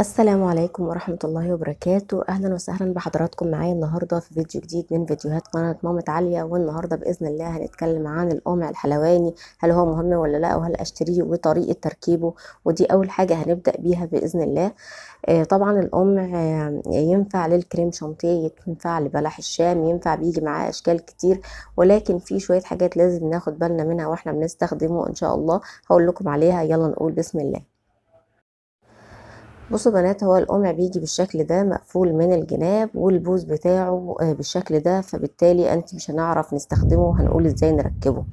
السلام عليكم ورحمة الله وبركاته أهلا وسهلا بحضراتكم معايا النهاردة في فيديو جديد من فيديوهات قناة مامة عالية والنهاردة بإذن الله هنتكلم عن القمع الحلواني هل هو مهم ولا لا وهل أشتريه وطريقة تركيبه ودي أول حاجة هنبدأ بيها بإذن الله آه، طبعا القمع آه، ينفع للكريم شانتيه ينفع لبلح الشام ينفع بيجي معاه أشكال كتير ولكن في شوية حاجات لازم ناخد بالنا منها وإحنا بنستخدمه إن شاء الله هقول لكم عليها يلا نقول بسم الله بصوا بنات هو القمع بيجي بالشكل ده مقفول من الجناب والبوز بتاعه آه، بالشكل ده فبالتالي انت مش هنعرف نستخدمه وهنقول ازاي نركبه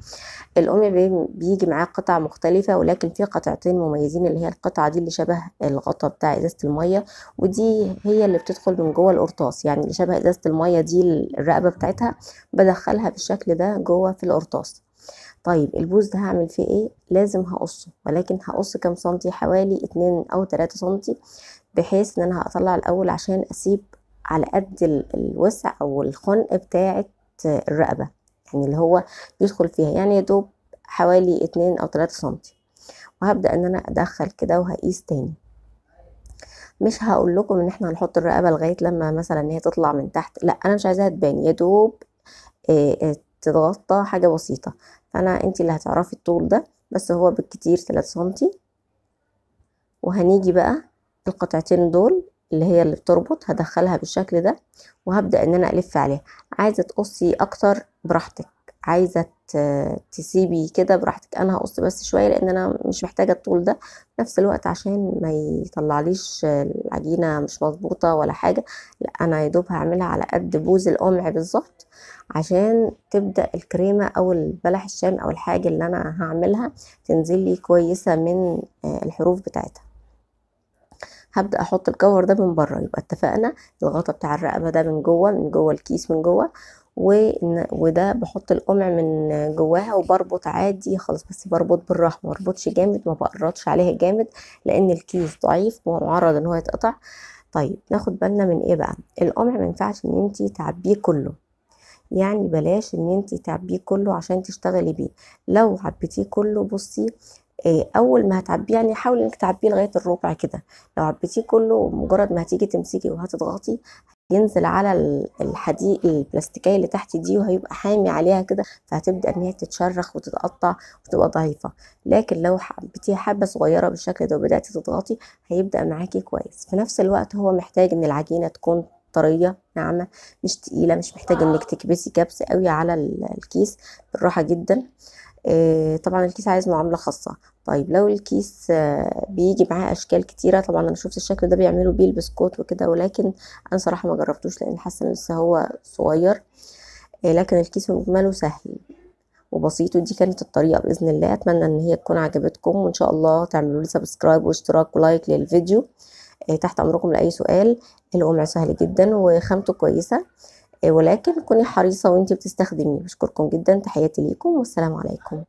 القمع بيجي معاه قطع مختلفه ولكن في قطعتين مميزين اللي هي القطعه دي اللي شبه الغطا بتاع ازازه الميه ودي هي اللي بتدخل من جوه القرطاس يعني اللي شبه ازازه الميه دي الرقبه بتاعتها بدخلها بالشكل ده جوه في القرطاس طيب البوز ده هعمل فيه ايه لازم هقصه ولكن هقص كام سنتي حوالي اتنين او تلاتة سنتي بحيث ان انا هطلع الاول عشان اسيب على قد الوسع او الخنق بتاعة الرقبة يعني اللي هو بيدخل فيها يعني يا دوب حوالي اتنين او تلاتة سنتي وهبدأ ان انا ادخل كده وهقيس تاني مش هقول لكم ان احنا هنحط الرقبه لغايه لما مثلا هي تطلع من تحت لا انا مش عايزاها تبان يا دوب تتغطى حاجة بسيطة فأنا انت اللي هتعرفي الطول ده بس هو بالكتير 3 سنتي وهنيجي بقى القطعتين دول اللي هي اللي بتربط هدخلها بالشكل ده وهبدأ ان انا الف عليها عايزة تقصي اكتر براحتك عايزة تسيبي كده براحتك انا هقص بس شويه لان انا مش محتاجه الطول ده في نفس الوقت عشان ما يطلعليش العجينه مش مظبوطه ولا حاجه لا انا يا دوب هعملها على قد بوز القمع بالظبط عشان تبدا الكريمه او البلح الشام او الحاجه اللي انا هعملها تنزل لي كويسه من آه، الحروف بتاعتها هبدا احط الكور ده من بره يبقى اتفقنا الغطا بتاع الرقبه ده من جوه من جوه الكيس من جوه وده بحط القمع من جواها وبربط عادي خالص بس بربط بالراحه ما بربطش جامد ما بقرطش عليها جامد لان الكيس ضعيف ومعرض ان هو يتقطع طيب ناخد بالنا من ايه بقى القمع ما ينفعش ان انت تعبيه كله يعني بلاش ان انت تعبيه كله عشان تشتغلي بيه لو عبيتيه كله بصي آه، اول ما هتعبيه يعني حاولي انك تعبيه لغايه الربع كده لو عبيتيه كله مجرد ما هتيجي تمسكي وهتضغطي ينزل على الحديد البلاستيكيه اللي تحت دي وهيبقى حامي عليها كده فهتبدا ان هي تتشرخ وتتقطع وتبقى ضعيفه لكن لو حبيتيها حبه صغيره بالشكل ده وبدات تضغطي هيبدا معاكي كويس في نفس الوقت هو محتاج ان العجينه تكون طريه ناعمه مش تقيله مش محتاج انك تكبسي كبس قوي على الكيس بالراحه جدا آه، طبعا الكيس عايز معاملة خاصة طيب لو الكيس آه، بيجي معاه اشكال كتيره طبعا انا شفت الشكل ده بيعملوا بيه البسكوت وكده ولكن انا صراحه ما جربتوش لان حاسه ان لسه هو صغير آه، لكن الكيس مجمله سهل وبسيط ودي كانت الطريقه باذن الله اتمنى ان هي تكون عجبتكم وان شاء الله تعملوا لي سبسكرايب واشتراك ولايك للفيديو تحت امركم لاي سؤال القمع سهل جدا وخامته كويسه ولكن كوني حريصة وانتي بتستخدميه بشكركم جدا تحياتي ليكم والسلام عليكم